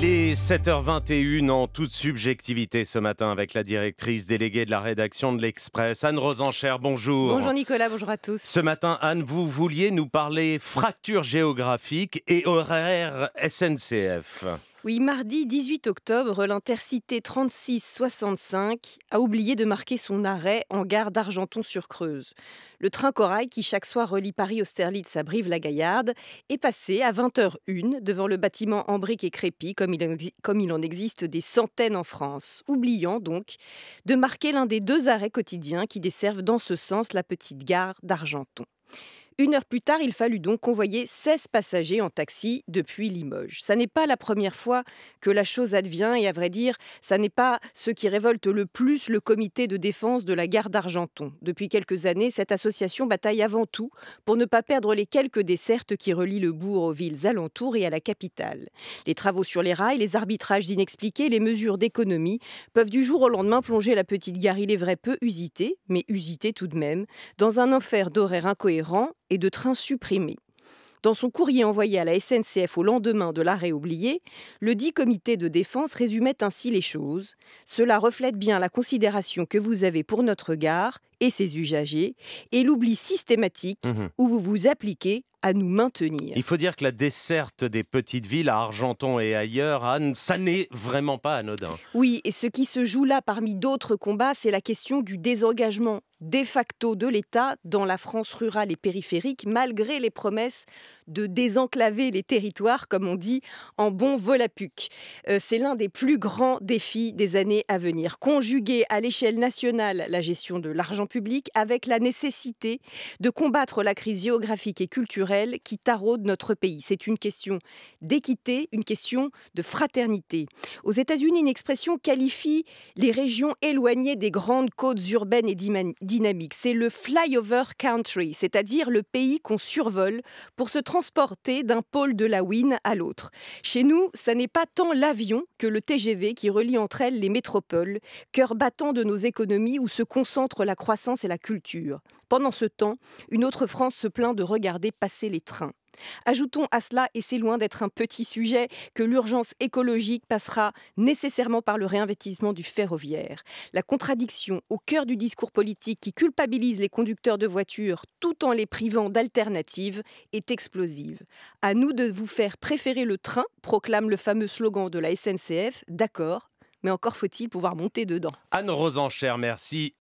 Il est 7h21 en toute subjectivité ce matin avec la directrice déléguée de la rédaction de l'Express, Anne Rosenchère. Bonjour. Bonjour Nicolas, bonjour à tous. Ce matin, Anne, vous vouliez nous parler fracture géographique et horaire SNCF. Oui, mardi 18 octobre, l'intercité 3665 a oublié de marquer son arrêt en gare d'Argenton-sur-Creuse. Le train Corail, qui chaque soir relie Paris Austerlitz à Brive-la-Gaillarde, est passé à 20h01 devant le bâtiment en briques et crépi, comme il, en existe des centaines en France, oubliant donc de marquer l'un des deux arrêts quotidiens qui desservent dans ce sens la petite gare d'Argenton. Une heure plus tard, il fallut donc convoyer 16 passagers en taxi depuis Limoges. Ça n'est pas la première fois que la chose advient et à vrai dire, ça n'est pas ce qui révolte le plus le comité de défense de la gare d'Argenton. Depuis quelques années, cette association bataille avant tout pour ne pas perdre les quelques dessertes qui relient le bourg aux villes alentours et à la capitale. Les travaux sur les rails, les arbitrages inexpliqués, les mesures d'économie peuvent du jour au lendemain plonger la petite gare, il est vrai peu usitée, mais usitée tout de même, dans un enfer d'horaires incohérents et de trains supprimés. Dans son courrier envoyé à la SNCF au lendemain de l'arrêt oublié, le dit comité de défense résumait ainsi les choses. Cela reflète bien la considération que vous avez pour notre gare et ses usagers, et l'oubli systématique mmh où vous vous appliquez à nous maintenir. Il faut dire que la desserte des petites villes à Argenton et ailleurs, Anne, ça n'est vraiment pas anodin. Oui, et ce qui se joue là parmi d'autres combats, c'est la question du désengagement de facto de l'État dans la France rurale et périphérique, malgré les promesses de désenclaver les territoires, comme on dit, en bon volapuc. puc. Euh, c'est l'un des plus grands défis des années à venir. Conjuguer à l'échelle nationale la gestion de l'argent public avec la nécessité de combattre la crise géographique et culturelle qui taraude notre pays. C'est une question d'équité, une question de fraternité. Aux États-Unis, une expression qualifie les régions éloignées des grandes côtes urbaines et dynamiques. C'est le flyover country, c'est-à-dire le pays qu'on survole pour se transporter d'un pôle de la Win à l'autre. Chez nous, ça n'est pas tant l'avion que le TGV qui relie entre elles les métropoles, cœur battant de nos économies où se concentre la croissance et la culture. Pendant ce temps, une autre France se plaint de regarder passer les trains. Ajoutons à cela, et c'est loin d'être un petit sujet, que l'urgence écologique passera nécessairement par le réinvestissement du ferroviaire. La contradiction au cœur du discours politique qui culpabilise les conducteurs de voitures tout en les privant d'alternatives est explosive. À nous de vous faire préférer le train, proclame le fameux slogan de la SNCF, d'accord, mais encore faut-il pouvoir monter dedans. Anne Rosenchère, merci.